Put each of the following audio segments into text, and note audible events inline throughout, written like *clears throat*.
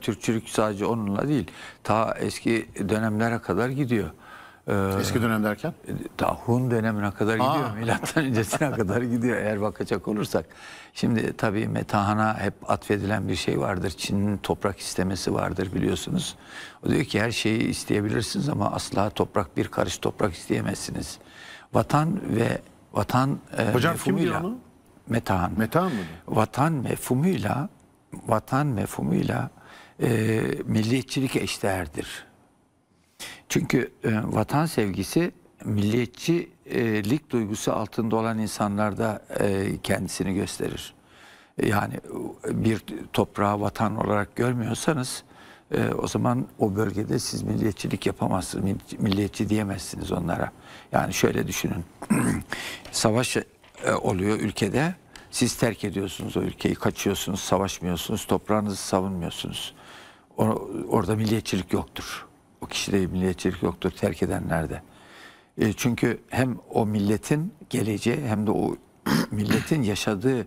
Türkçülük sadece onunla değil. Ta eski dönemlere kadar gidiyor. Ee, eski dönem derken? E, ta Hun dönemine kadar Aa. gidiyor. Milattan öncesine *laughs* kadar gidiyor eğer bakacak olursak. Şimdi tabii metahana hep atfedilen bir şey vardır. Çin'in toprak istemesi vardır biliyorsunuz. O diyor ki her şeyi isteyebilirsiniz ama asla toprak bir karış toprak isteyemezsiniz. Vatan ve vatan e, Hocam mefhumuyla, kim diyor onu? Metahan. Metahan mı? Vatan mefhumuyla vatan mefhumuyla e, milliyetçilik eşdeğerdir. Çünkü e, vatan sevgisi milliyetçilik duygusu altında olan insanlarda e, kendisini gösterir. Yani bir toprağı vatan olarak görmüyorsanız e, o zaman o bölgede siz milliyetçilik yapamazsınız, milliyetçi diyemezsiniz onlara. Yani şöyle düşünün, *clears throat* savaş e, oluyor ülkede, siz terk ediyorsunuz o ülkeyi, kaçıyorsunuz, savaşmıyorsunuz, toprağınızı savunmuyorsunuz o, orada milliyetçilik yoktur. O kişide milliyetçilik yoktur terk edenlerde. E, çünkü hem o milletin geleceği hem de o *clears throat* milletin yaşadığı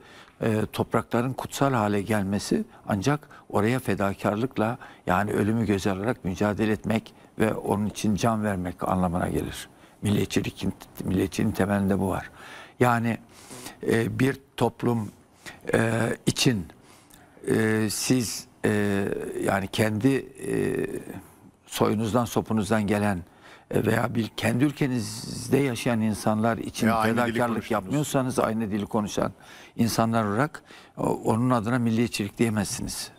e, toprakların kutsal hale gelmesi ancak oraya fedakarlıkla yani ölümü göze alarak mücadele etmek ve onun için can vermek anlamına gelir. Milliyetçilikin, milliyetçiliğin temelinde bu var. Yani e, bir toplum e, için e, siz e, yani kendi e, soyunuzdan sopunuzdan gelen e, veya bir kendi ülkenizde yaşayan insanlar için ya fedakarlık yapmıyorsanız aynı dili konuşan insanlar olarak onun adına milliyetçilik diyemezsiniz.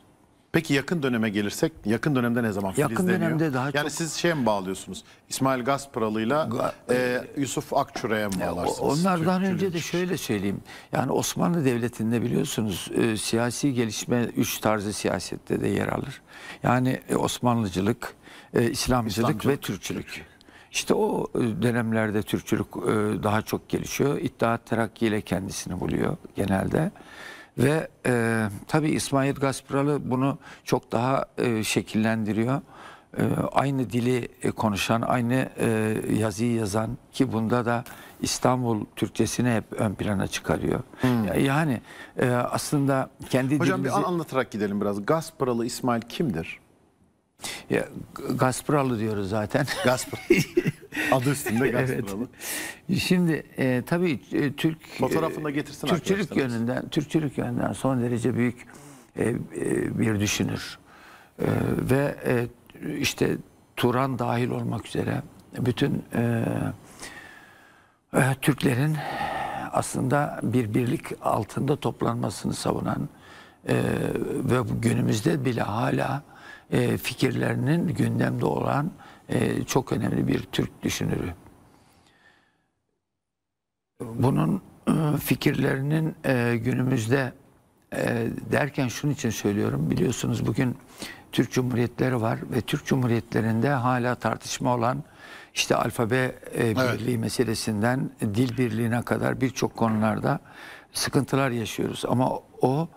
Peki yakın döneme gelirsek yakın dönemde ne zaman yakın filizleniyor? dönemde daha yani çok... siz şeye mi bağlıyorsunuz? İsmail Gaspıralı'yla Ga... e, Yusuf Akçura'ya mı bağlarsınız? Onlardan Türk, önce de şöyle söyleyeyim. Yani Osmanlı Devleti'nde biliyorsunuz e, siyasi gelişme üç tarzı siyasette de yer alır. Yani e, Osmanlıcılık, e, İslamcılık, İslamcılık ve Türkçülük. Türkçülük. İşte o e, dönemlerde Türkçülük e, daha çok gelişiyor. İttihat Terakki ile kendisini buluyor genelde. Ve e, tabii İsmail Gaspıralı bunu çok daha e, şekillendiriyor. E, aynı dili e, konuşan, aynı e, yazıyı yazan ki bunda da İstanbul Türkçesini hep ön plana çıkarıyor. Hmm. Yani e, aslında kendi Hocam dilimizi... bir anlatarak gidelim biraz. Gaspıralı İsmail kimdir? Ya, Gaspıralı diyoruz zaten. Gaspır. *laughs* Adı üstünde gastronomi. evet. Şimdi e, tabii e, Türk fotoğrafını e, getirsin Türkçülük yönünden Türkçülük yönünden son derece büyük e, e, bir düşünür. E, ve e, işte Turan dahil olmak üzere bütün e, e, Türklerin aslında bir birlik altında toplanmasını savunan e, ve günümüzde bile hala e, fikirlerinin gündemde olan ee, çok önemli bir Türk düşünürü. Bunun e, fikirlerinin e, günümüzde e, derken şunun için söylüyorum. Biliyorsunuz bugün Türk Cumhuriyetleri var ve Türk Cumhuriyetlerinde hala tartışma olan işte alfabe birliği evet. meselesinden dil birliğine kadar birçok konularda sıkıntılar yaşıyoruz. Ama o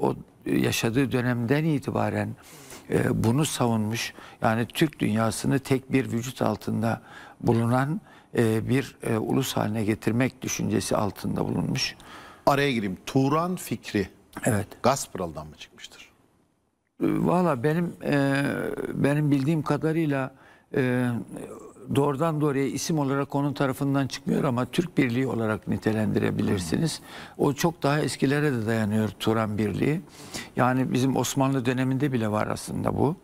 o yaşadığı dönemden itibaren ee, bunu savunmuş yani Türk dünyasını tek bir vücut altında bulunan e, bir e, ulus haline getirmek düşüncesi altında bulunmuş. Araya gireyim. Turan fikri evet. Gaspral'dan mı çıkmıştır? Ee, Valla benim e, benim bildiğim kadarıyla doğrudan doğruya isim olarak onun tarafından çıkmıyor ama Türk Birliği olarak nitelendirebilirsiniz. O çok daha eskilere de dayanıyor Turan Birliği. Yani bizim Osmanlı döneminde bile var aslında bu.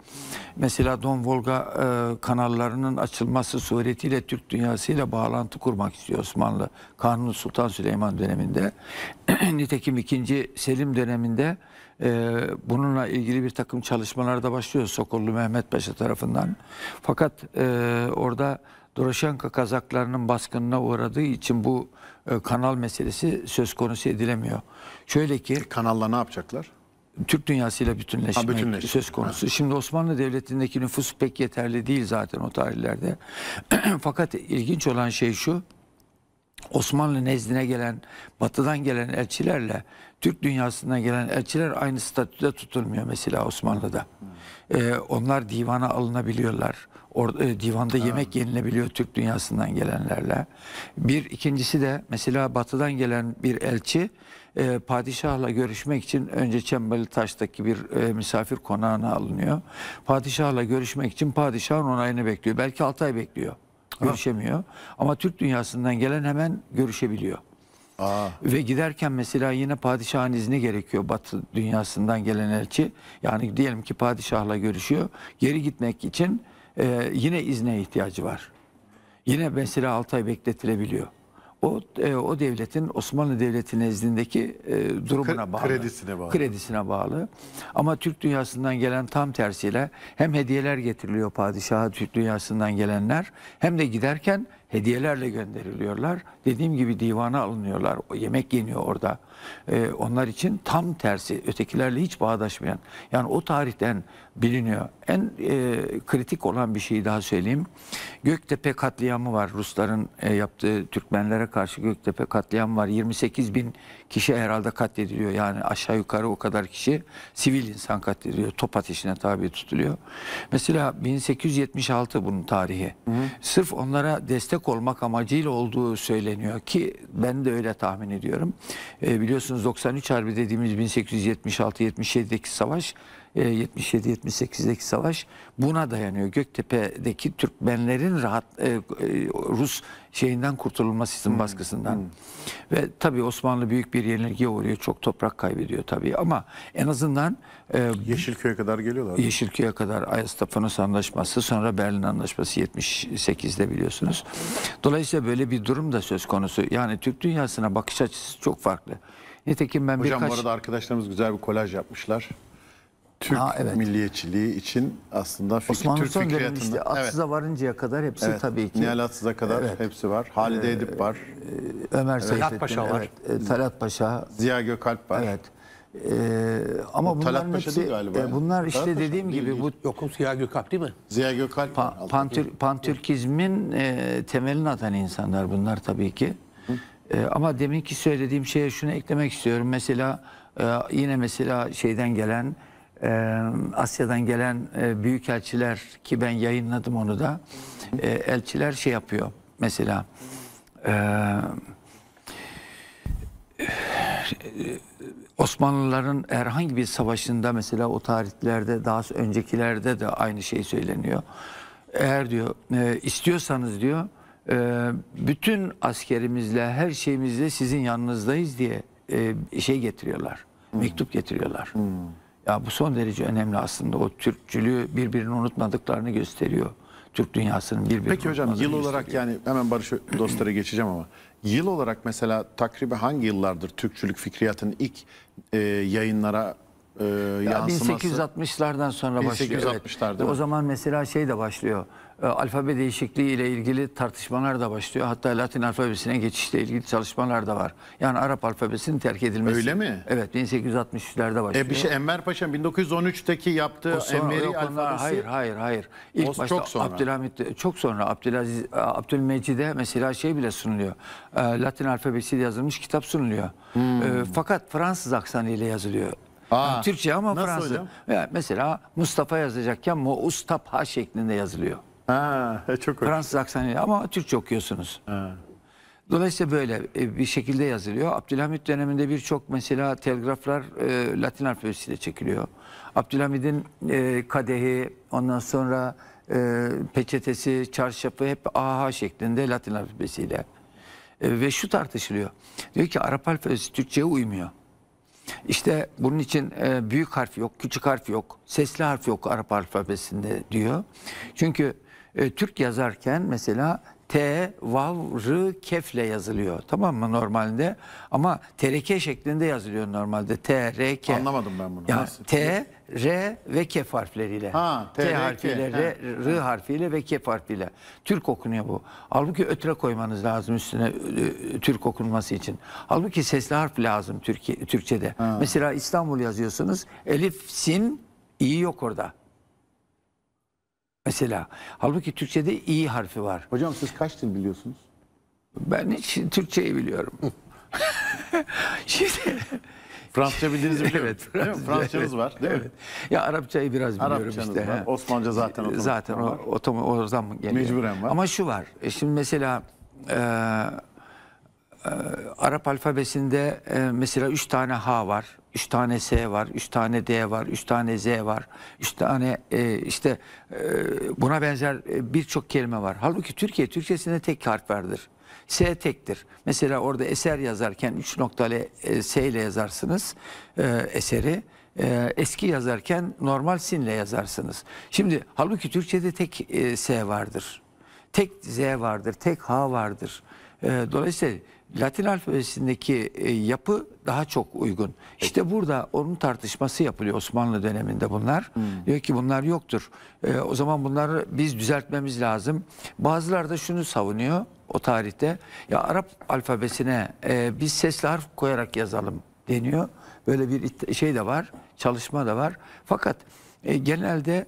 Mesela Don Volga e, kanallarının açılması suretiyle Türk dünyasıyla bağlantı kurmak istiyor Osmanlı. Kanuni Sultan Süleyman döneminde. *clears throat* Nitekim 2. Selim döneminde ee, bununla ilgili bir takım çalışmalar da başlıyor Sokollu Mehmet Paşa tarafından. Fakat e, orada Doroşenko Kazaklarının baskınına uğradığı için bu e, kanal meselesi söz konusu edilemiyor. Şöyle ki... Kanalla ne yapacaklar? Türk dünyasıyla bütünleşmek. ha, bütünleşme. söz konusu. Ha. Şimdi Osmanlı Devleti'ndeki nüfus pek yeterli değil zaten o tarihlerde. *clears throat* Fakat ilginç olan şey şu, Osmanlı nezdine gelen, batıdan gelen elçilerle Türk dünyasından gelen elçiler aynı statüde tutulmuyor mesela Osmanlı'da. Ee, onlar divana alınabiliyorlar. Or, e, divanda yemek yenilebiliyor Türk dünyasından gelenlerle. Bir ikincisi de mesela batıdan gelen bir elçi e, padişahla görüşmek için önce Çembeli Taş'taki bir e, misafir konağına alınıyor. Padişahla görüşmek için padişahın onayını bekliyor. Belki 6 ay bekliyor. Görüşemiyor. Ha. Ama Türk dünyasından gelen hemen görüşebiliyor. Aa. Ve giderken mesela yine padişahın izni gerekiyor batı dünyasından gelen elçi. Yani diyelim ki padişahla görüşüyor. Geri gitmek için e, yine izne ihtiyacı var. Yine mesela 6 ay bekletilebiliyor. O e, o devletin Osmanlı Devleti nezdindeki e, durumuna bağlı. Kredisine bağlı. Kredisine bağlı. Ama Türk dünyasından gelen tam tersiyle hem hediyeler getiriliyor padişaha Türk dünyasından gelenler hem de giderken hediyelerle gönderiliyorlar. Dediğim gibi divana alınıyorlar. O yemek yeniyor orada. Ee, onlar için tam tersi ötekilerle hiç bağdaşmayan. Yani o tarihten biliniyor. En e, kritik olan bir şeyi daha söyleyeyim. Göktepe katliamı var. Rusların e, yaptığı Türkmenlere karşı Göktepe katliamı var. 28 bin kişi herhalde katlediliyor. Yani aşağı yukarı o kadar kişi sivil insan katlediliyor. Top ateşine tabi tutuluyor. Mesela 1876 bunun tarihi. Hı hı. Sırf onlara destek destek olmak amacıyla olduğu söyleniyor ki ben de öyle tahmin ediyorum. E, biliyorsunuz 93 Harbi dediğimiz 1876-77'deki savaş 77-78'deki e, savaş buna dayanıyor. Göktepe'deki Türkmenlerin rahat e, e, Rus şeyinden kurtululması için hmm. baskısından. Hmm. Ve tabii Osmanlı büyük bir yenilgiye uğruyor. Çok toprak kaybediyor tabii ama en azından Yeşilköy'e kadar geliyorlar. Yeşilköy'e kadar Ayastafanos Anlaşması sonra Berlin Anlaşması 78'de biliyorsunuz. Dolayısıyla böyle bir durum da söz konusu. Yani Türk dünyasına bakış açısı çok farklı. Nitekim ben Hocam birkaç... bu arada arkadaşlarımız güzel bir kolaj yapmışlar. Türk Aa, evet. milliyetçiliği için aslında fikri, Osmanlı Türk son döneminde işte Atsız'a evet. varıncaya kadar hepsi evet. tabii ki. Nihal Atsız'a kadar evet. hepsi var. Halide ee, Edip var. E, Ömer evet. Seyfettin. Paşa var. Evet. E, Talat Paşa. Ziya Gökalp var. Evet. Ee, ama bunlar Talat Paşa hepsi, galiba. E, bunlar Talat işte Paşa dediğim değil, gibi değil. bu yok Ziya Gökalp değil mi? Ziya Gökalp pa, Pantür, Pantürkizmin e, temelini atan insanlar bunlar tabii ki. Hı. E, ama deminki söylediğim şeye şunu eklemek istiyorum. Mesela e, yine mesela şeyden gelen e, Asya'dan gelen e, elçiler ki ben yayınladım onu da e, elçiler şey yapıyor mesela e, Osmanlıların herhangi bir savaşında mesela o tarihlerde daha öncekilerde de aynı şey söyleniyor. Eğer diyor e, istiyorsanız diyor e, bütün askerimizle her şeyimizle sizin yanınızdayız diye e, şey getiriyorlar. Hmm. Mektup getiriyorlar. Hmm. hmm. Ya bu son derece önemli aslında. O Türkçülüğü birbirini unutmadıklarını gösteriyor. Türk dünyasının birbirini Peki hocam yıl gösteriyor. olarak yani hemen Barış dostlara geçeceğim ama yıl olarak mesela takribi hangi yıllardır Türkçülük fikriyatının ilk e, yayınlara e, yansıması. 1860'lardan sonra başlıyor. evet. O zaman mesela şey de başlıyor. Ee, alfabe değişikliği ile ilgili tartışmalar da başlıyor. Hatta Latin alfabesine geçişle ilgili çalışmalar da var. Yani Arap alfabesinin terk edilmesi. Öyle mi? Evet 1860'larda başlıyor. E bir şey Enver Paşa'nın 1913'teki yaptığı sonra, Enveri yok, alfabesi. hayır hayır hayır. İlk başta çok sonra. Abdülhamit çok sonra Abdülaziz e, Abdülmecid'e mesela şey bile sunuluyor. E, Latin alfabesiyle yazılmış kitap sunuluyor. Hmm. E, fakat Fransız aksanıyla yazılıyor. Aa, yani Türkçe ama Fransız. Yani mesela Mustafa yazacakken Mustafa şeklinde yazılıyor. Ha, çok Fransız aksanıyla ama Türkçe okuyorsunuz. Ha. Dolayısıyla böyle e, bir şekilde yazılıyor. Abdülhamit döneminde birçok mesela telgraflar e, Latin alfabesiyle çekiliyor. Abdülhamid'in e, kadehi, ondan sonra e, peçetesi, çarşafı hep AH şeklinde Latin alfabesiyle. E, ve şu tartışılıyor. Diyor ki Arap alfabesi Türkçe'ye uymuyor. İşte bunun için e, büyük harf yok, küçük harf yok, sesli harf yok Arap alfabesinde diyor. Çünkü e, Türk yazarken mesela T, vav, r, kefle yazılıyor. Tamam mı normalde? Ama TRK şeklinde yazılıyor normalde. T, r, k. Anlamadım ben bunu. Yani T, r ve K harfleriyle. Ha, T, t harfiyle, r, r harfiyle ve K harfiyle. Türk okunuyor bu. Halbuki ötre koymanız lazım üstüne Türk okunması için. Halbuki sesli harf lazım Türkiye, Türkçe'de. Ha. Mesela İstanbul yazıyorsunuz. Elif, sin, iyi yok orada. Mesela. Halbuki Türkçe'de iyi harfi var. Hocam siz kaç dil biliyorsunuz? Ben hiç Türkçeyi biliyorum. *laughs* Şimdi... Fransızca bildiğinizi biliyorum. *laughs* evet. Değil Fransızcanız evet, var değil evet. Ya Arapçayı biraz biliyorum işte. Var. He. Osmanlıca zaten otomatik. Zaten o, otom oradan geliyor. Mecburen var. Ama şu var. E şimdi mesela e, e, Arap alfabesinde e, mesela üç tane H var. 3 tane S var, 3 tane D var, 3 tane Z var, 3 tane e, işte e, buna benzer e, birçok kelime var. Halbuki Türkiye Türkçesinde tek harf vardır. S tektir. Mesela orada eser yazarken 3 noktalı e, S ile yazarsınız e, eseri. E, eski yazarken normal sin ile yazarsınız. Şimdi halbuki Türkçe'de tek e, S vardır. Tek Z vardır, tek H vardır. Ee, dolayısıyla Latin alfabesindeki e, yapı daha çok uygun. İşte burada onun tartışması yapılıyor Osmanlı döneminde bunlar. Hmm. Diyor ki bunlar yoktur. Ee, o zaman bunları biz düzeltmemiz lazım. Bazılar da şunu savunuyor o tarihte. Ya Arap alfabesine e, biz sesli harf koyarak yazalım deniyor. Böyle bir şey de var, çalışma da var. Fakat e, genelde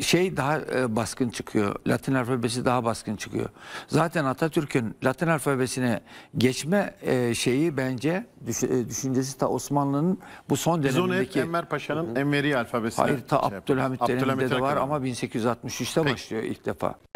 şey daha e, baskın çıkıyor. Latin alfabesi daha baskın çıkıyor. Zaten Atatürk'ün Latin alfabesine geçme e, şeyi bence düş, e, düşüncesi ta Osmanlı'nın bu son dönemindeki. Biz onu hep Enver Paşa'nın Enveri alfabesi. Hayır ta şey Abdülhamit döneminde Abdülhamit de var ama 1863'te Peki. başlıyor ilk defa.